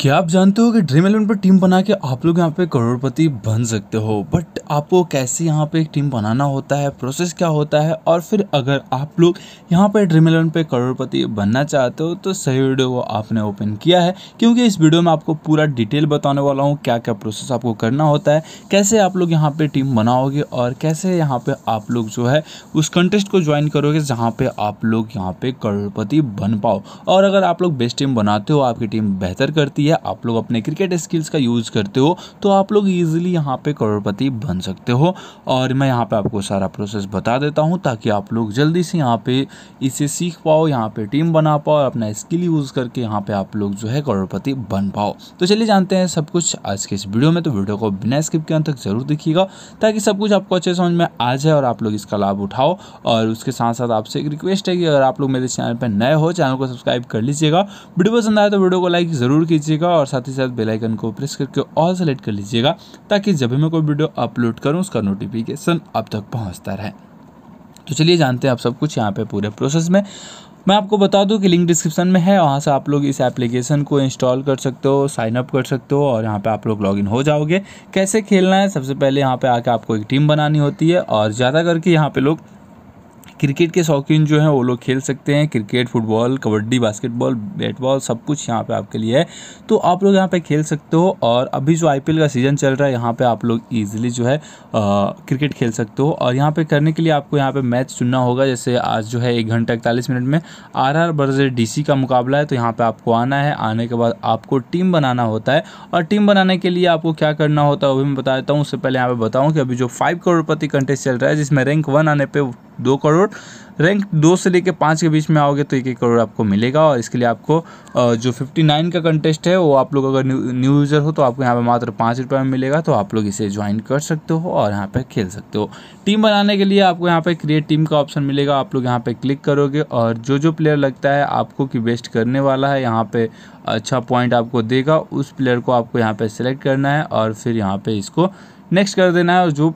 क्या आप जानते हो कि ड्रीम इलेवन पर टीम बना के आप लोग यहाँ पे करोड़पति बन सकते हो बट आपको कैसे यहाँ पे एक टीम बनाना होता है प्रोसेस क्या होता है और फिर अगर आप लोग यहाँ पे ड्रीम इलेवन पे करोड़पति बनना चाहते हो तो सही वीडियो को आपने ओपन किया है क्योंकि इस वीडियो में आपको पूरा डिटेल बताने वाला हूँ क्या क्या प्रोसेस आपको करना होता है कैसे आप लोग यहाँ पर टीम बनाओगे और कैसे यहाँ पर आप लोग जो है उस कंटेस्ट को ज्वाइन करोगे जहाँ पर आप लोग यहाँ पर करोड़पति बन पाओ और अगर आप लोग बेस्ट टीम बनाते हो आपकी टीम बेहतर करती है है आप लोग अपने क्रिकेट स्किल्स का यूज़ करते हो तो आप लोग ईजिली यहाँ पर करोड़पति बन सकते हो और मैं यहाँ पर आपको सारा प्रोसेस बता देता हूँ ताकि आप लोग जल्दी से यहाँ पर इसे सीख पाओ यहाँ पर टीम बना पाओ अपना स्किल यूज़ करके यहाँ पे आप लोग जो है करोड़पति बन पाओ तो चलिए जानते हैं सब कुछ आज के इस वीडियो में तो वीडियो को बिना स्किप के अंत तक ज़रूर देखिएगा ताकि सब कुछ आपको अच्छे समझ में आ जाए और आप लोग इसका लाभ उठाओ और उसके साथ साथ आपसे एक रिक्वेस्ट है कि अगर आप लोग मेरे चैनल पर नए हो चैनल को सब्सक्राइब कर लीजिएगा वीडियो पसंद आए तो वीडियो को लाइक ज़रूर कीजिएगा लीजिएगा और साथ ही साथ बेलाइकन को प्रेस करके ऑल सेलेक्ट कर लीजिएगा ताकि जब भी मैं कोई वीडियो अपलोड करूँ उसका नोटिफिकेशन आप तक पहुँचता रहे तो चलिए जानते हैं आप सब कुछ यहाँ पे पूरे प्रोसेस में मैं आपको बता दूं कि लिंक डिस्क्रिप्शन में है वहाँ से आप लोग इस एप्लीकेशन को इंस्टॉल कर सकते हो साइन अप कर सकते हो और यहाँ पे आप लोग लॉगिन हो जाओगे कैसे खेलना है सबसे पहले यहाँ पे आके आपको एक टीम बनानी होती है और ज़्यादा करके यहाँ पे लोग क्रिकेट के शौकीन जो हैं वो लोग खेल सकते हैं cricket football kabaddi basketball bat ball सब कुछ यहाँ पे आपके लिए है तो आप लोग यहाँ पे खेल सकते हो और अभी जो आई का सीज़न चल रहा है यहाँ पे आप लोग ईजिली जो है आ, क्रिकेट खेल सकते हो और यहाँ पे करने के लिए आपको यहाँ पे मैच चुनना होगा जैसे आज जो है एक घंटा इकतालीस मिनट में आर आर बर्जे डी का मुकाबला है तो यहाँ पर आपको आना है आने के बाद आपको टीम बनाना होता है और टीम बनाने के लिए आपको क्या करना होता है वो भी मैं बता देता हूँ उससे पहले यहाँ पर बताऊँ कि अभी जो फाइव करोड़पति कंटेस्ट चल रहा है जिसमें रैंक वन आने पर दो करोड़ रैंक दो से लेकर पाँच के बीच में आओगे तो एक एक करोड़ आपको मिलेगा और इसके लिए आपको जो फिफ्टी नाइन का कंटेस्ट है वो आप लोग अगर न्यू यूज़र हो तो आपको यहाँ पर मात्र पाँच रुपये में मिलेगा तो आप लोग इसे ज्वाइन कर सकते हो और यहाँ पर खेल सकते हो टीम बनाने के लिए आपको यहाँ पर क्रिएट टीम का ऑप्शन मिलेगा आप लोग यहाँ पर क्लिक करोगे और जो जो प्लेयर लगता है आपको कि बेस्ट करने वाला है यहाँ पर अच्छा पॉइंट आपको देगा उस प्लेयर को आपको यहाँ पर सेलेक्ट करना है और फिर यहाँ पर इसको नेक्स्ट कर देना है जो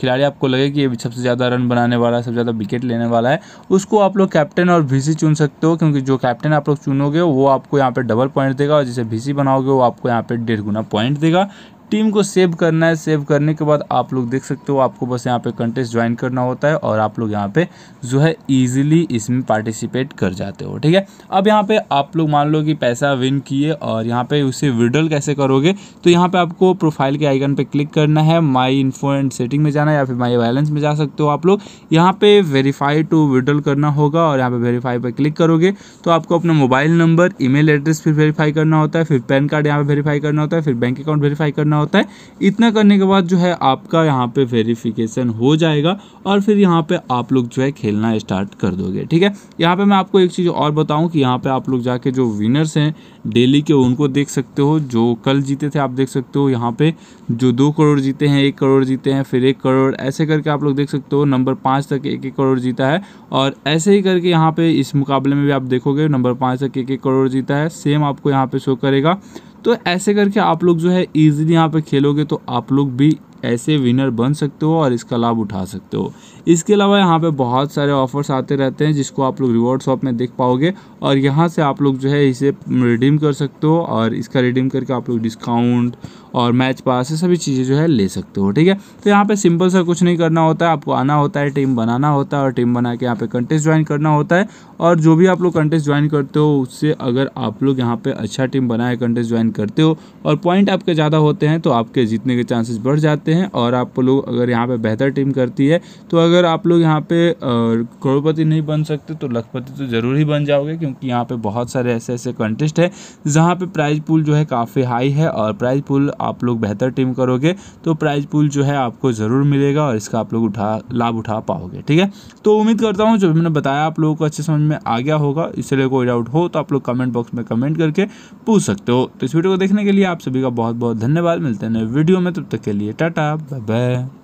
खिलाड़ी आपको लगे कि सबसे ज़्यादा रन बनाने वाला है सबसे ज़्यादा विकेट लेने वाला है उसको आप लोग कैप्टन और वीसी चुन सकते हो क्योंकि जो कैप्टन आप लोग चुनोगे वो आपको यहाँ पर डबल पॉइंट देगा और जिसे वी बनाओगे वो आपको यहाँ पर डेढ़ गुना पॉइंट देगा टीम को सेव करना है सेव करने के बाद आप लोग देख सकते हो आपको बस यहाँ पे कंटेस्ट ज्वाइन करना होता है और आप लोग यहाँ पे जो है इजीली इसमें पार्टिसिपेट कर जाते हो ठीक है अब यहाँ पे आप लोग मान लो कि पैसा विन किए और यहाँ पे उसे विड्रॉल कैसे करोगे तो यहाँ पे आपको प्रोफाइल के आइकन पे क्लिक करना है माई इन्फो एंड सेटिंग में जाना है या फिर माई बैलेंस में जा सकते हो आप लोग यहाँ पे वेरीफाई टू विड्रॉल करना होगा और यहाँ पे वेरीफाई पर क्लिक करोगे तो आपको अपना मोबाइल नंबर मेल एड्रेस फिर वेरीफाई करना होता है फिर पैन कार्ड यहाँ पे वेरीफाई करना होता है फिर बैंक अकाउंट वेरीफाई करना करना होता है इतना करने के बाद जो है आपका यहाँ पे वेरिफिकेशन हो जाएगा और फिर यहाँ पे आप लोग जो है खेलना स्टार्ट कर दोगे ठीक है यहाँ पे मैं आपको एक चीज़ और बताऊँ कि यहाँ पे आप लोग जाके जो विनर्स हैं डेली के उनको देख सकते हो जो कल जीते थे आप देख सकते हो यहाँ पे जो दो करोड़ जीते हैं एक करोड़ जीते हैं फिर एक करोड़ ऐसे करके आप लोग देख सकते हो नंबर पाँच तक एक एक करोड़ जीता है और ऐसे ही करके यहाँ पे इस मुकाबले में भी आप देखोगे नंबर पाँच तक एक एक करोड़ जीता है सेम आपको यहाँ पे शो करेगा तो ऐसे करके आप लोग जो है ईजिली यहाँ पे खेलोगे तो आप लोग भी ऐसे विनर बन सकते हो और इसका लाभ उठा सकते हो इसके अलावा यहाँ पे बहुत सारे ऑफर्स आते रहते हैं जिसको आप लोग रिवॉर्ड शॉप में देख पाओगे और यहाँ से आप लोग जो है इसे रिडीम कर सकते हो और इसका रिडीम करके आप लोग डिस्काउंट और मैच पास ये सभी चीज़ें जो है ले सकते हो ठीक है तो यहाँ पर सिंपल सा कुछ नहीं करना होता है आपको आना होता है टीम बनाना होता है और टीम बना के यहाँ पर कंटेस्ट ज्वाइन करना होता है और जो भी आप लोग कंटेस्ट ज्वाइन करते हो उससे अगर आप लोग यहाँ पर अच्छा टीम बनाए कंटेस्ट ज्वाइन करते हो और पॉइंट आपके ज़्यादा होते हैं तो आपके जीतने के चांसेस बढ़ जाते सकते हैं और आप लोग अगर यहाँ पे बेहतर टीम करती है तो अगर आप लोग यहाँ पे करोड़पति नहीं बन सकते तो लखपति तो ज़रूर ही बन जाओगे क्योंकि यहाँ पे बहुत सारे ऐसे ऐसे कंटेस्ट है जहाँ पे प्राइज पुल जो है काफ़ी हाई है और प्राइज पुल आप लोग बेहतर टीम करोगे तो प्राइज पुल जो है आपको ज़रूर मिलेगा और इसका आप लोग उठा लाभ उठा पाओगे ठीक है तो उम्मीद करता हूँ जो मैंने बताया आप लोगों को अच्छे समझ में आ गया होगा इसलिए कोई डाउट हो तो आप लोग कमेंट बॉक्स में कमेंट करके पूछ सकते हो तो इस वीडियो को देखने के लिए आप सभी का बहुत बहुत धन्यवाद मिलते हैं नए वीडियो में तब तक के लिए टाटा Bye-bye.